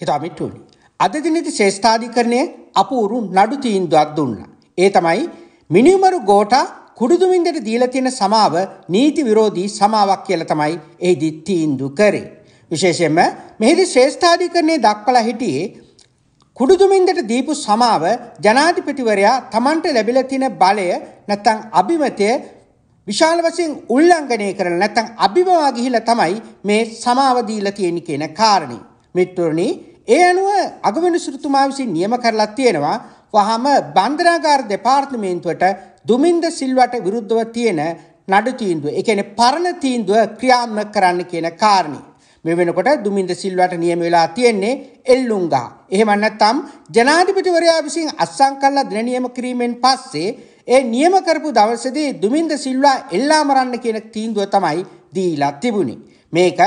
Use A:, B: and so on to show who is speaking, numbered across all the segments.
A: හිතාමිට්ටුවනි. අද දිනේදී ශ්‍රේෂ්ඨාධිකරණය අපූරු නඩු තීන්දුවක් දුන්නා. ඒ තමයි මිනිමරු ගෝඨා කුඩුදුමින්දට දීලා තියෙන සමාව නීති විරෝධී සමාවක් කියලා තමයි එහිදී තීන්දුව කරේ. විශේෂයෙන්ම මෙහිදී ශ්‍රේෂ්ඨාධිකරණයේ දක්වලා හිටියේ කුඩුදුමින්දට දීපු සමාව ජනාධිපතිවරයා Tamanට ලැබිලා තියෙන බලය නැත්නම් අභිමතය විශාල වශයෙන් උල්ලංඝනය කරලා නැත්නම් අභිමවා ගිහිලා තමයි මේ සමාව දීලා තියෙන කියන කාරණේ. මිත්වරණි ඒ අනුව අගවිනිසුරුතුමා විසින් නියම කරලා තියෙනවා වහම බන්ධනාගාර දෙපාර්තමේන්තුවට දුමින්ද සිල්වට විරුද්ධව තියෙන නඩු තීන්දුව ඒ කියන්නේ පරණ තීන්දුව ක්‍රියාත්මක කරන්න කියන කාරණේ මේ වෙනකොට දුමින්ද සිල්වට නියම වෙලා තියෙන්නේ එල්ලුංගා. එහෙම නැත්නම් ජනාධිපතිවරයා විසින් අත්සන් කළා දින නියම කිරීමෙන් පස්සේ ඒ නියම කරපු දවසේදී දුමින්ද සිල්වා එල්ලා මරන්න කියන තීන්දුව තමයි දීලා තිබුණේ. මේක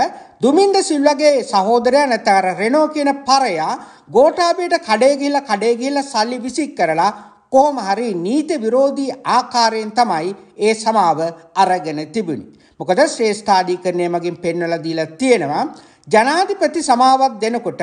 A: දුමින්ද සිල්වගේ සහෝදරයා නැතර රෙනෝ කියන පරයා ගෝඨාභයට කඩේ ගිහිල්ලා කඩේ ගිහිල්ලා සල්ලි විසික් කරලා කොහොම හරි නීති විරෝධී ආකාරයෙන් තමයි ඒ සමාව අරගෙන තිබුණේ. මොකද ශ්‍රේෂ්ඨාධිකරණය මගින් පෙන්වලා දීලා තියෙනවා ජනාධිපති සමාවක් දෙනකොට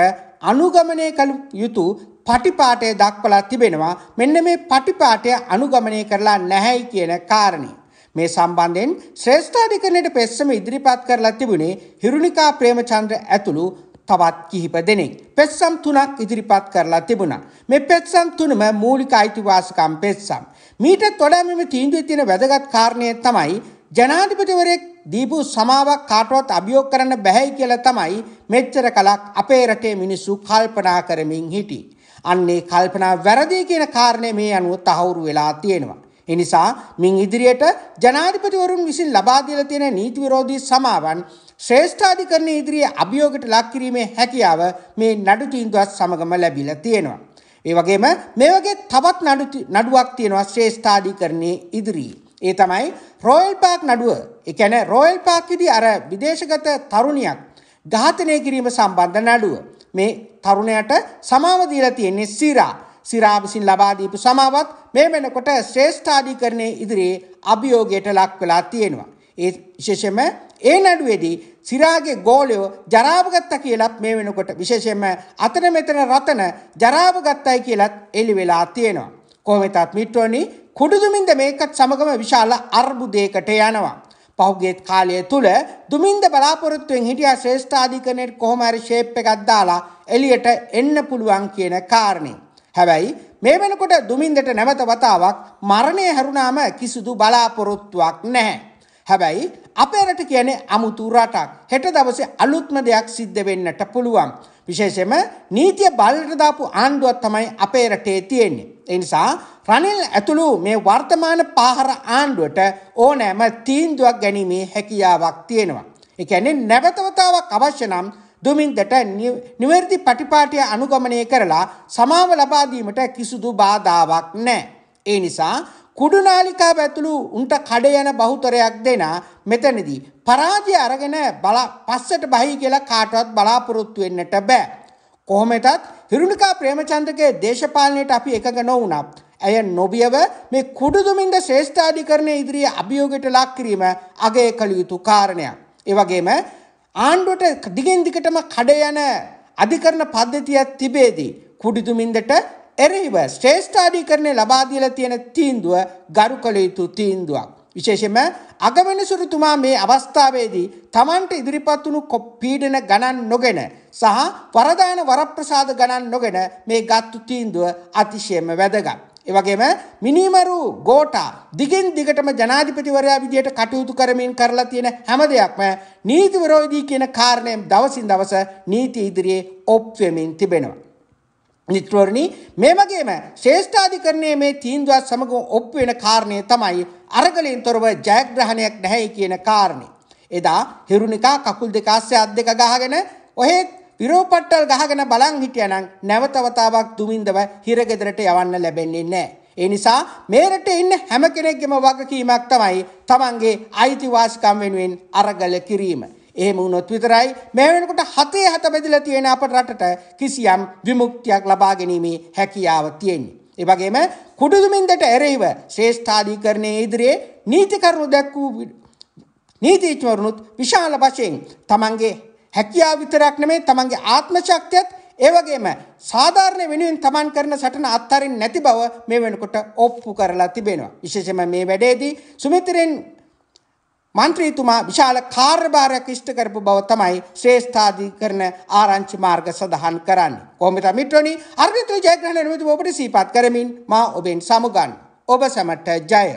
A: අනුගමනය කළ යුතු පටිපාටය දක්වලා තිබෙනවා මෙන්න මේ පටිපාටය අනුගමනය කරලා නැහැයි කියන කාරණේ. මේ සම්බන්ධයෙන් ශ්‍රේෂ්ඨාධිකරණයට පෙස්සම ඉදිරිපත් කරලා තිබුණේ හිරුණිකා ප්‍රේමචන්ද්‍ර ඇතුළු තවත් කිහිප දෙනෙක් පෙත්සම් තුනක් ඉදිරිපත් කරලා තිබුණා. මේ පෙත්සම් තුනම මූලික අයිතිවාසිකම් පෙත්සම්. මීට වඩා මෙම තීන්දුවේ තියෙන වැදගත් කාරණය තමයි ජනාධිපතිවරයෙක් දීපු සමාවක් කාටවත් අභියෝග කරන්න බැහැයි කියලා තමයි මෙච්චර කලක් අපේ රටේ මිනිස්සු කල්පනා කරමින් හිටියේ. අන්නේ කල්පනා වැරදි කියන කාරණය මේ අනුව තහවුරු වෙලා තියෙනවා. එනිසා මින් ඉදිරියට ජනාධිපතිවරුන් විසින් ලබාදිල තියෙන නීති විරෝධී සමාවන් ශ්‍රේෂ්ඨාධිකරණය ඉදිරියේ අභියෝගට ලක් කිරීමේ හැකියාව මේ නඩු තීන්දුවත් සමගම ලැබිලා තියෙනවා. ඒ වගේම මේ වගේ තවත් නඩු නඩුවක් තියෙනවා ශ්‍රේෂ්ඨාධිකරණයේ ඉදිරියේ. ඒ තමයි රොයල් පාක් නඩුව. ඒ කියන්නේ රොයල් පාක්කෙදී අර විදේශගත තරුණියක් ඝාතනය කිරීම සම්බන්ධ නඩුව. මේ තරුණයට සමාව දීලා තියෙන්නේ සීරා. සිරා විසින් ලබා දීපු සමාවත් මේ වෙනකොට ශ්‍රේෂ්ඨාධිකරණයේ ඉදිරියේ අභියෝගයට ලක් වෙලා තියෙනවා. ඒ විශේෂයෙන්ම ඒ නඩුවේදී සිරාගේ ගෝලයෝ ජරාව ගත්තා කියලත් මේ වෙනකොට විශේෂයෙන්ම අතන මෙතන රතන ජරාව ගත්තයි කියලත් එළි වෙලා තියෙනවා. කොහොමදත් මිත්‍රෝනි කුඩුදුමින්ද මේකත් සමගම විශාල අර්බුදයකට යනවා. පහුගිය කාලය තුල දුමින්ද බලාපොරොත්තුෙන් හිටියා ශ්‍රේෂ්ඨාධිකරණයට කොහොම හරි ෂේප් එකක් දාලා එළියට එන්න පුළුවන් කියන කාරණේ. හැබැයි මේ වෙනකොට දුමින්දට නැවත වතාවක් මරණය හැරුණාම කිසිදු බලාපොරොත්තුවක් නැහැ. හැබැයි අපේ රට කියන්නේ අමුතු රටක්. හෙට දවසේ අලුත්ම දෙයක් සිද්ධ වෙන්නට පුළුවන්. විශේෂයෙන්ම නීතිය බලට දාපු ආණ්ඩුවක් තමයි අපේ රටේ තියෙන්නේ. ඒ නිසා රනිල් ඇතුළු මේ වර්තමාන පාහර ආණ්ඩුවට ඕනෑම තීන්දුවක් ගැනීමේ හැකියාවක් තියෙනවා. ඒ කියන්නේ නැවතවතාවක් අවශ්‍ය නම් දුමින්දට නිවැරදි පටිපාටිය අනුගමනය කරලා සමාව ලබා දීමට කිසිදු බාධාවක් නැහැ. ඒ නිසා කුඩු නාලිකාව ඇතුළු උන්ට කඩ යන බහුතරයක් දෙන මෙතනදී පරාජය අරගෙන බල පස්සට බහි කියලා කාටවත් බලාපොරොත්තු වෙන්නට බෑ. කොහොමෙතත් හිරුණිකා ප්‍රේමචන්ද්‍රගේ දේශපාලනයට අපි එකඟ නොවුණත් ඇය නොබියව මේ කුඩුදුමින්ද ශ්‍රේෂ්ඨාධිකරණය ඉදිරියේ අභියෝගයට ලක් කිරීම අගය කළ යුතු කාරණයක්. ඒ වගේම ආණ්ඩුවට දිගෙන් දිගටම කඩ යන අධිකරණ පද්ධතියක් තිබේදී කුඩිතුමින්දට එරෙහිව ශ්‍රේෂ්ඨාධිකරණය ලබා දීලා තියෙන තීන්දුව ගරු කළ යුතු තීන්දුවක්. විශේෂයෙන්ම අගමැනිසුරතුමා මේ අවස්ථාවේදී Tamanට ඉදිරිපත් වුණු පීඩන ගණන් නොගෙන සහ වරදාන වරප්‍රසාද ගණන් නොගෙන මේ ගත්තු තීන්දුව අතිශයම වැදගත්. ඒ වගේම මිනිමරු ගෝටා දිගින් දිගටම ජනාධිපතිවරයා විදියට කටයුතු කරමින් කරලා තියෙන හැම දෙයක්ම නීති විරෝධී කියන කාරණයෙන් දවසින් දවස නීති ඉදිරියේ ඔප් වෙමින් තිබෙනවා. නිත්‍රෝරණී මේ වගේම ශ්‍රේෂ්ඨාධිකරණයේ මේ තීන්දුවත් සමග ඔප්පු වෙන කාරණය තමයි අරගලයෙන් තොරව ජයග්‍රහණයක් නැහැ කියන කාරණේ. එදා හිරුනිකා කකුල් දෙක අස්සේ අත් දෙක ගහගෙන ඔහෙත් විරෝපට්ටල් ගහගෙන බලන් හිටියනම් නැවතවතාවක් දුමින්දව හිරගෙදරට යවන්න ලැබෙන්නේ නැහැ. ඒ නිසා මේ රටේ ඉන්න හැම කෙනෙක්ගේම වගකීමක් තමයි තමන්ගේ අයිතිවාසිකම් වෙනුවෙන් අරගල කිරීම. එහෙම වුණොත් විතරයි මේ වෙනකොට හතේ හත බෙදලා තියෙන අපේ රටට කිසියම් විමුක්තියක් ලබා ගැනීමේ හැකියාව තියෙන්නේ. ඒ වගේම කුඩුදුමින්දට එරෙහිව ශ්‍රේෂ්ඨාධිකරණයේ ඉදිරියේ නීතිකරුවෝ දැක්වූ නීතිචවරුනුත් විශාල වශයෙන් තමන්ගේ හැකියාව විතරක් නෙමෙයි තමන්ගේ ආත්ම ශක්තියත් ඒ වගේම සාධාරණ වෙනුවෙන් තමන් කරන සටන අත්හරින්න නැති බව මේ වෙනකොට ඔප්පු කරලා තිබෙනවා. විශේෂයෙන්ම මේ වැඩේදී සුමිත්‍රෙන් മന്ത്രിතුමා විශාල කාර්යභාරයක් ඉෂ්ට කරපු බව තමයි ශ්‍රේෂ්ඨාධිකරණ ආරංචි මාර්ග සඳහන් කරන්නේ. කොහොමද මිත්‍රනි? අර්ගිතු ජයග්‍රහණ නිමිති ඔබට සීපත් කරමින් මා ඔබෙන් සමුගන්න. ඔබ සමට ජය.